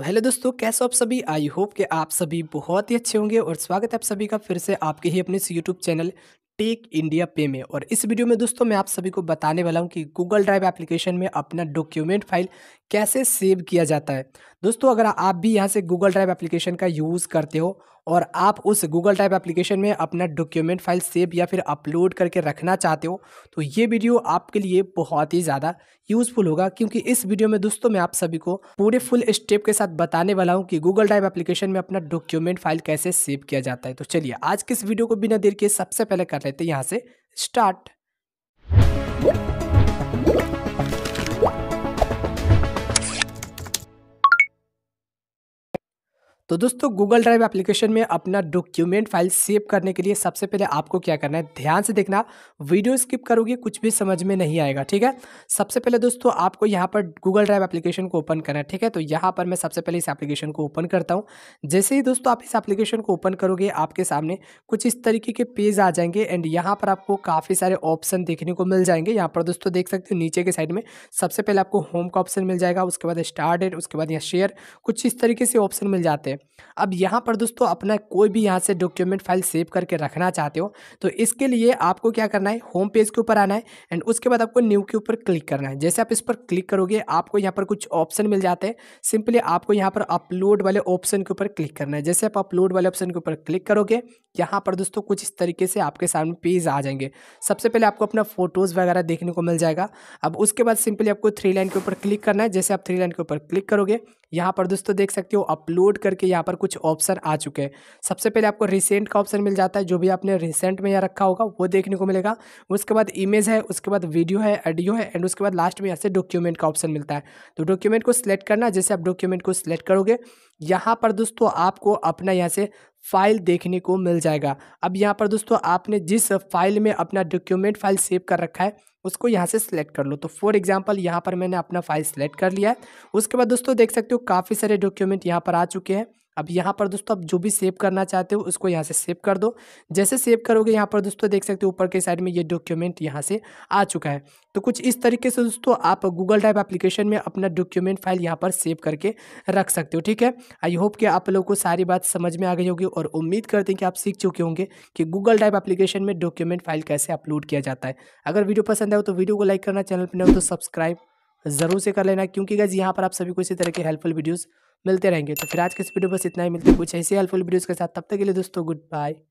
तो हेलो दोस्तों कैसे आप सभी आई होप कि आप सभी बहुत ही अच्छे होंगे और स्वागत है आप सभी का फिर से आपके ही अपने यूट्यूब चैनल टेक इंडिया पे में और इस वीडियो में दोस्तों मैं आप सभी को बताने वाला हूँ कि गूगल ड्राइव एप्लीकेशन में अपना डॉक्यूमेंट फाइल कैसे सेव किया जाता है दोस्तों अगर आप भी यहाँ से गूगल ड्राइव एप्लीकेशन का यूज़ करते हो और आप उस गूगल ड्राइव एप्लीकेशन में अपना डॉक्यूमेंट फाइल सेव या फिर अपलोड करके रखना चाहते हो तो ये वीडियो आपके लिए बहुत ही ज़्यादा यूज़फुल होगा क्योंकि इस वीडियो में दोस्तों मैं आप सभी को पूरे फुल स्टेप के साथ बताने वाला हूँ कि गूगल ड्राइव एप्लीकेशन में अपना डॉक्यूमेंट फाइल कैसे सेव किया जाता है तो चलिए आज के इस वीडियो को बिना देर के सबसे पहले कर लेते हैं यहाँ से स्टार्ट तो दोस्तों गूगल ड्राइव एप्लीकेशन में अपना डॉक्यूमेंट फाइल सेव करने के लिए सबसे पहले आपको क्या करना है ध्यान से देखना वीडियो स्किप करोगे कुछ भी समझ में नहीं आएगा ठीक है सबसे पहले दोस्तों आपको यहाँ पर गूगल ड्राइव एप्लीकेशन को ओपन करना है ठीक है तो यहाँ पर मैं सबसे पहले इस एप्लीकेशन को ओपन करता हूँ जैसे ही दोस्तों आप इस एप्लीकेशन को ओपन करोगे आपके सामने कुछ इस तरीके के पेज आ जाएंगे एंड यहाँ पर आपको काफ़ी सारे ऑप्शन देखने को मिल जाएंगे यहाँ पर दोस्तों देख सकते हो नीचे के साइड में सबसे पहले आपको होम का ऑप्शन मिल जाएगा उसके बाद स्टार डेट उसके बाद यहाँ शेयर कुछ इस तरीके से ऑप्शन मिल जाते हैं अब यहाँ पर दोस्तों अपना कोई भी यहाँ से डॉक्यूमेंट फाइल सेव करके रखना चाहते हो तो इसके लिए आपको क्या करना है होम पेज के ऊपर आना है एंड उसके बाद आपको न्यू के ऊपर क्लिक करना है जैसे आप इस पर क्लिक करोगे आपको यहाँ पर कुछ ऑप्शन मिल जाते हैं सिंपली आपको यहाँ पर अपलोड वाले ऑप्शन के ऊपर क्लिक करना है जैसे आप अपलोड वाले ऑप्शन के ऊपर क्लिक करोगे यहाँ पर दोस्तों कुछ इस तरीके से आपके सामने पेज आ जाएंगे सबसे पहले आपको अपना फोटोज़ वगैरह देखने को मिल जाएगा अब उसके बाद सिंपली आपको थ्री लाइन के ऊपर क्लिक करना है जैसे आप थ्री लाइन के ऊपर क्लिक करोगे यहाँ पर दोस्तों देख सकते हो अपलोड करके यहाँ पर कुछ ऑप्शन आ चुके हैं सबसे पहले आपको रिसेंट का ऑप्शन मिल जाता है जो भी आपने रिसेंट में यहाँ रखा होगा वो देखने को मिलेगा उसके बाद इमेज है उसके बाद वीडियो है ऑडियो है एंड उसके बाद लास्ट में यहाँ से डॉक्यूमेंट का ऑप्शन मिलता है तो डॉक्यूमेंट को सिलेक्ट करना जैसे आप डॉक्यूमेंट को सिलेक्ट करोगे यहाँ पर दोस्तों आपको अपना यहाँ से फाइल देखने को मिल जाएगा अब यहाँ पर दोस्तों आपने जिस फाइल में अपना डॉक्यूमेंट फाइल सेव कर रखा है उसको यहाँ से सिलेक्ट कर लो तो फॉर एग्जांपल यहाँ पर मैंने अपना फाइल सेलेक्ट कर लिया है उसके बाद दोस्तों देख सकते हो काफ़ी सारे डॉक्यूमेंट यहाँ पर आ चुके हैं अब यहाँ पर दोस्तों आप जो भी सेव करना चाहते हो उसको यहाँ से सेव कर दो जैसे सेव करोगे यहाँ पर दोस्तों देख सकते हो ऊपर के साइड में ये डॉक्यूमेंट यहाँ से आ चुका है तो कुछ इस तरीके से दोस्तों आप गूगल ड्राइव एप्लीकेशन में अपना डॉक्यूमेंट फाइल यहाँ पर सेव करके रख सकते हो ठीक है आई होप कि आप लोगों को सारी बात समझ में आ गई होगी और उम्मीद करते हैं कि आप सीख चुके होंगे कि गूगल ड्राइव एप्लीकेशन में डॉक्यूमेंट फाइल कैसे अपलोड किया जाता है अगर वीडियो पसंद आए तो वीडियो को लाइक करना चैनल पर नहीं हो तो सब्सक्राइब ज़रूर से कर लेना क्योंकि गज यहाँ पर आप सभी को इसी तरह के हेल्पफुल वीडियोज़ मिलते रहेंगे तो फिर आज के इस वीडियो बस इतना ही मिलते हैं कुछ ऐसे हेल्पफुल वीडियोज़ के साथ तब तक के लिए दोस्तों गुड बाय